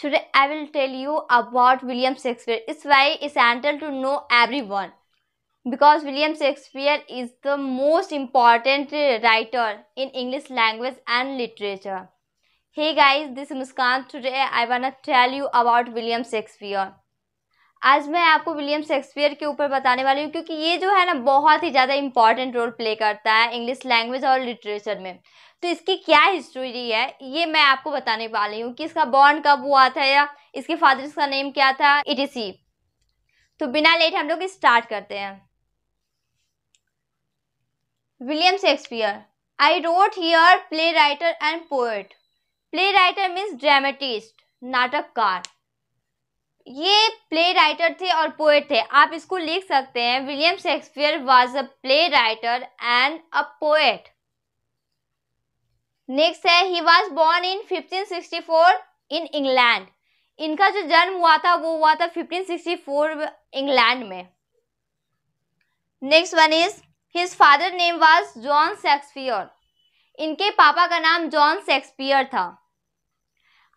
Today I will tell you about William Shakespeare. It's why essential to know everyone because William Shakespeare is the most important writer in English language and literature. Hey guys, this is Muskan. Today I wanna tell you about William Shakespeare. आज मैं आपको William Shakespeare के ऊपर बताने वाली हूँ क्योंकि ये जो है ना बहुत ही ज़्यादा इंपॉर्टेंट रोल प्ले करता है इंग्लिश लैंग्वेज और लिटरेचर में तो इसकी क्या हिस्ट्री है ये मैं आपको बताने वाली हूँ कि इसका बॉर्न कब हुआ था या इसके फादर का नेम क्या था इटीसी तो बिना लेट हम लोग स्टार्ट करते हैं William Shakespeare I wrote here play writer and poet play writer means dramatist नाटककार ये प्ले राइटर थे और पोएट थे आप इसको लिख सकते हैं William Shakespeare was a play writer and a poet next है he was born in 1564 in England इनका जो जन्म हुआ था वो हुआ था 1564 इंग्लैंड में next one is his father name was John Shakespeare इनके पापा का नाम जॉन शेक्सपियर था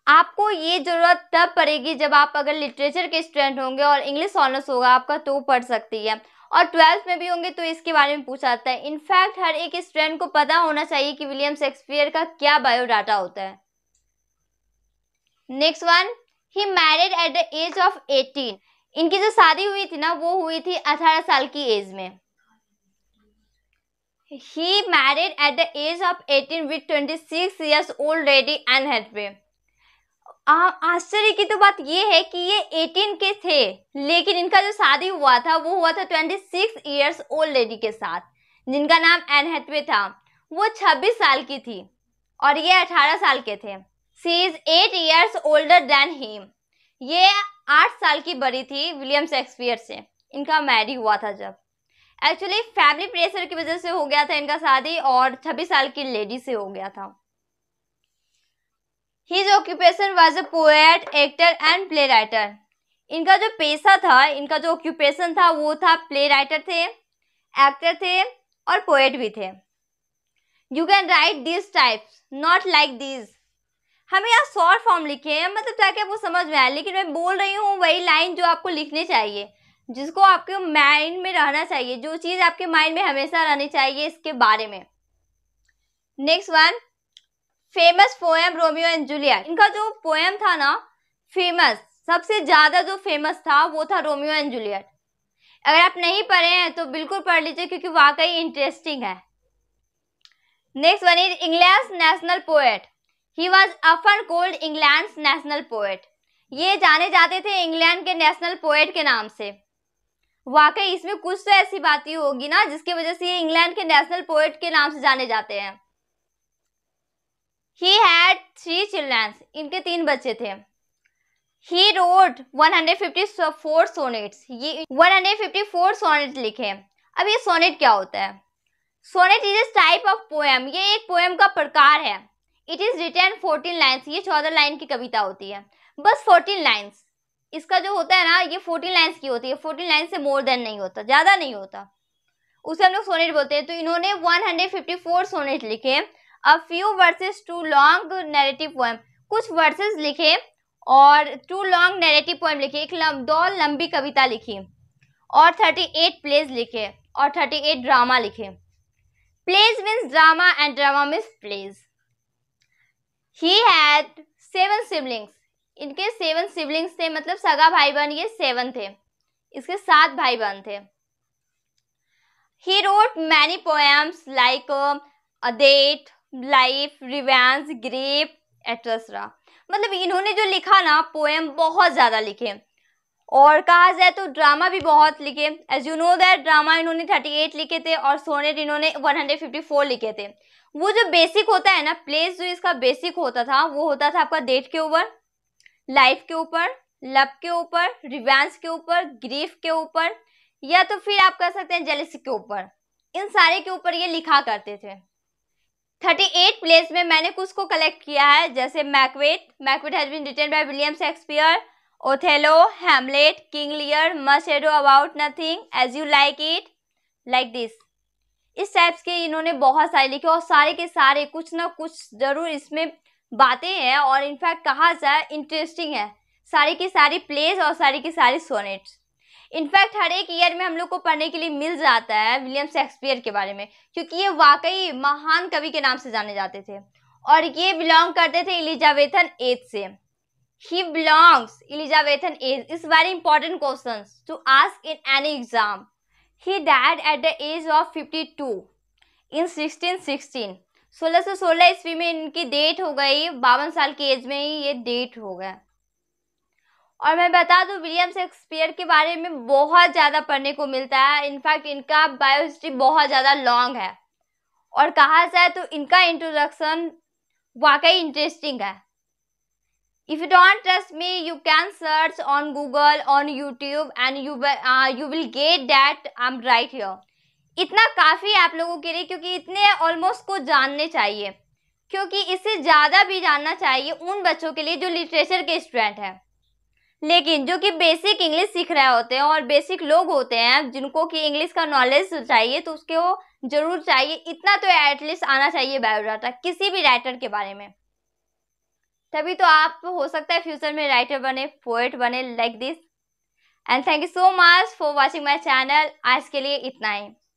आपको ये ज़रूरत तब पड़ेगी जब आप अगर लिटरेचर के स्टूडेंट होंगे और इंग्लिश ऑनर्स होगा आपका तो पढ़ सकती है और ट्वेल्थ में भी होंगे तो इसके बारे में पूछा जाता है इनफैक्ट हर एक स्टूडेंट को पता होना चाहिए कि विलियम शेक्सपियर का क्या बायोडाटा होता है next one he married at the age of eighteen इनकी जो शादी हुई थी ना वो हुई थी अठारह साल की एज में ही married at the age of eighteen with twenty six years old ready and Hathaway आश्चर्य की तो बात ये है कि ये 18 के थे लेकिन इनका जो शादी हुआ था वो हुआ था 26 सिक्स ईयर्स ओल्ड लेडी के साथ जिनका नाम एन था वो 26 साल की थी और ये 18 साल के थे she is eight years older than him ये आठ साल की बड़ी थी विलियम शेक्सपियर से इनका मैरिज हुआ था जब एक्चुअली फैमिली प्रेशर की वजह से हो गया था इनका शादी और 26 साल की लेडी से हो गया था his occupation was a poet actor and play writer इनका जो पेशा था इनका जो ऑक्यूपेशन था वो था प्ले राइटर थे एक्टर थे और पोएट भी थे you can write this types not like this हमें यहाँ शॉर्ट फॉर्म लिखे हैं मतलब ताकि आपको समझ में आए लेकिन मैं बोल रही हूँ वही लाइन जो आपको लिखनी चाहिए जिसको आपके माइंड में रहना चाहिए जो चीज़ आपके माइंड में हमेशा रहनी चाहिए इसके बारे में next one famous poem Romeo and Juliet इनका जो पोएम था ना फेमस सबसे ज़्यादा जो फेमस था वो था रोमियो एंड जूलियट अगर आप नहीं पढ़े हैं तो बिल्कुल पढ़ लीजिए क्योंकि वाकई इंटरेस्टिंग है next one is England national poet he was often called England national poet ये जाने जाते थे इंग्लैंड के नेशनल पोएट के नाम से वाकई इसमें कुछ तो ऐसी बातें होगी ना जिसकी वजह से ये इंग्लैंड के नेशनल पोएट के नाम से जाने जाते हैं ही हैड थ्री चिल्ड्रंस इनके तीन बच्चे थे he wrote one hundred four sonnets ये फोर सोनेट लिखे अब ये सोनेट क्या होता है sonnet is as type of poem ये एक पोएम का प्रकार है it is written fourteen lines ये चौदह लाइन की कविता होती है बस फोर्टीन लाइन्स इसका जो होता है ना ये फोर्टीन लाइन्स की होती है फोर्टीन लाइन से मोर देन नहीं होता ज़्यादा नहीं होता उसे हम लोग सोनेट बोलते हैं तो इन्होंने one hundred fifty four sonnet लिखे a few verses two long narrative poem कुछ वर्सेस लिखे और टू लॉन्ग नेरेटिव पोएम लिखे एक लम, दो लंबी कविता लिखी और थर्टी एट प्लेज लिखे और थर्टी एट ड्रामा लिखे plays means drama and drama means plays he had seven siblings इनके सेवन सिबलिंग्स थे मतलब सगा भाई बहन ये सेवन थे इसके सात भाई बहन थे he wrote many poems like a date life revenge grape etcetera मतलब इन्होंने जो लिखा ना पोएम बहुत ज़्यादा लिखे और कहा जाए तो ड्रामा भी बहुत लिखे as you know that drama इन्होंने 38 लिखे थे और सोनेट इन्होंने 154 लिखे थे वो जो बेसिक होता है ना प्लेस जो इसका बेसिक होता था वो होता था आपका डेट के ऊपर लाइफ के ऊपर लव के ऊपर रिवेंस के ऊपर ग्रीफ के ऊपर या तो फिर आप कह सकते हैं जेलिस के ऊपर इन सारे के ऊपर ये लिखा करते थे थर्टी एट प्लेस में मैंने कुछ को कलेक्ट किया है जैसे Macbeth Macbeth has been written by William Shakespeare Othello Hamlet King Lear ado about nothing as you like it like this इस टाइप्स के इन्होंने बहुत सारे लिखे और सारे के सारे कुछ ना कुछ ज़रूर इसमें बातें हैं और इनफैक्ट कहा जाए इंटरेस्टिंग है सारी की सारी प्लेस और सारी की सारी सोनेट्स इनफैक्ट हर एक ईयर में हम लोग को पढ़ने के लिए मिल जाता है विलियम शेक्सपियर के बारे में क्योंकि ये वाकई महान कवि के नाम से जाने जाते थे और ये बिलोंग करते थे एलिजाबेथन एज से he belongs Elizabethan age is very important question to ask in any exam he died at the age of fifty two in sixteen sixteen सोलह सौ सोलह ईस्वी में इनकी डेट हो गई बावन साल की एज में ही ये डेट हो गया और मैं बता दूं विलियम शेक्सपियर के बारे में बहुत ज़्यादा पढ़ने को मिलता है इनफैक्ट इनका बायो हिस्ट्री बहुत ज़्यादा लॉन्ग है और कहा जाए तो इनका इंट्रोडक्शन वाकई इंटरेस्टिंग है if you don't trust me you can search on Google on YouTube and you you will get get I am right your इतना काफ़ी आप लोगों के लिए क्योंकि इतने ऑलमोस्ट को जानने चाहिए क्योंकि इससे ज़्यादा भी जानना चाहिए उन बच्चों के लिए जो लिटरेचर के स्टूडेंट हैं लेकिन जो कि बेसिक इंग्लिश सीख रहे होते हैं और बेसिक लोग होते हैं जिनको कि इंग्लिश का नॉलेज चाहिए तो उसके वो जरूर चाहिए इतना तो एटलीस्ट आना चाहिए बायोडाटा किसी भी राइटर के बारे में तभी तो आप हो सकता है फ्यूचर में राइटर बने पोएट बने like this and thank you so much for watching my channel आज के लिए इतना ही